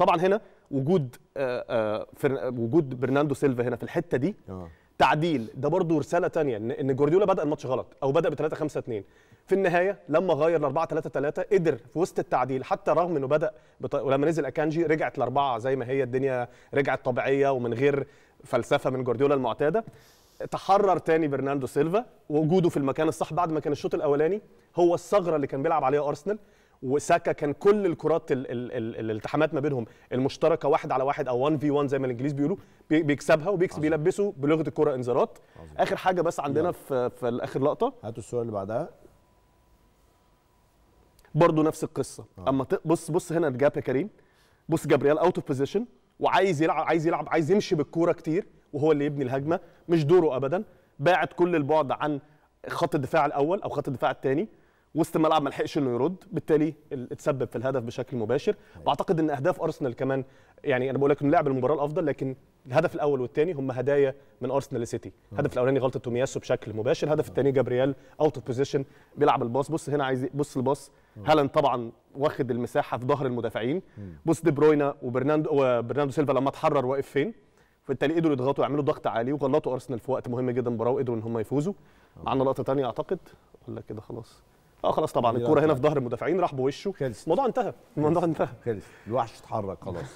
طبعا هنا وجود آه، آه، وجود برناندو سيلفا هنا في الحته دي آه. تعديل ده برضه رساله ثانيه ان جوارديولا بدا الماتش غلط او بدا ب 3 5 2 في النهايه لما غير ل 4 3 3 قدر في وسط التعديل حتى رغم انه بدا بط... ولما نزل اكانجي رجعت لاربعه زي ما هي الدنيا رجعت طبيعيه ومن غير فلسفه من جوارديولا المعتاده تحرر تاني برناندو سيلفا وجوده في المكان الصح بعد ما كان الشوط الاولاني هو الثغره اللي كان بيلعب عليها ارسنال وساكا كان كل الكرات الالتحامات ما بينهم المشتركه واحد على واحد او 1 في 1 زي ما الانجليز بيقولوا بيكسبها وبيكسب بيلبسوا بلغه الكره انذارات اخر حاجه بس عندنا لا. في, في اخر لقطه هاتوا الصوره اللي بعدها برضه نفس القصه آه. اما بص بص هنا جاب يا كريم بص جابريال اوت اوف بوزيشن وعايز يلعب عايز يلعب عايز يمشي بالكوره كتير وهو اللي يبني الهجمه مش دوره ابدا باعد كل البعد عن خط الدفاع الاول او خط الدفاع الثاني وسط الملعب ما لحقش انه يرد بالتالي اتسبب في الهدف بشكل مباشر واعتقد ان اهداف ارسنال كمان يعني انا بقول لك انه لعب المباراه الافضل لكن الهدف الاول والثاني هم هدايا من ارسنال لسيتي الهدف الاولاني غلطه تومياسو بشكل مباشر الهدف الثاني جابرييل اوت اوف بوزيشن بيلعب الباص بص هنا عايز بص الباص هالاند طبعا واخد المساحه في ظهر المدافعين بص دي بروينا وبرناندو وبرناندو سيلفا لما اتحرر واقف فين فبالتالي قدروا يضغطوا يعملوا ضغط عالي وغلطوا ارسنال في وقت مهم جدا مباراه وقدروا ان هم يفوزوا عندنا لقطه ثانيه اعتقد ولا كده خلاص اه خلاص طبعا الكوره هنا في ظهر المدافعين راح بوشه خلص الموضوع انتهى الموضوع انتهى خلص الوحش اتحرك خلاص